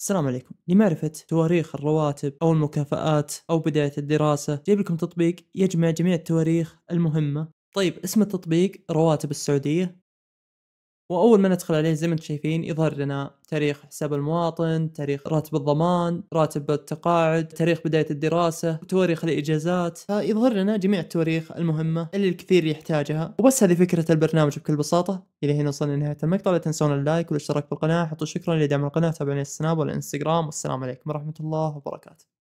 السلام عليكم لمعرفة تواريخ الرواتب أو المكافآت أو بداية الدراسة جايب لكم تطبيق يجمع جميع التواريخ المهمة طيب اسم التطبيق رواتب السعودية واول ما ندخل عليه زي ما انتم شايفين يظهر لنا تاريخ حساب المواطن، تاريخ راتب الضمان، راتب التقاعد، تاريخ بداية الدراسة، تواريخ الاجازات، فيظهر لنا جميع التواريخ المهمة اللي الكثير يحتاجها، وبس هذه فكرة البرنامج بكل بساطة، الى هنا وصلنا لنهاية المقطع، لا تنسون اللايك والاشتراك بالقناة، حطوا شكرا لدعم القناة، تابعوني على السناب والانستغرام، والسلام عليكم ورحمة الله وبركاته.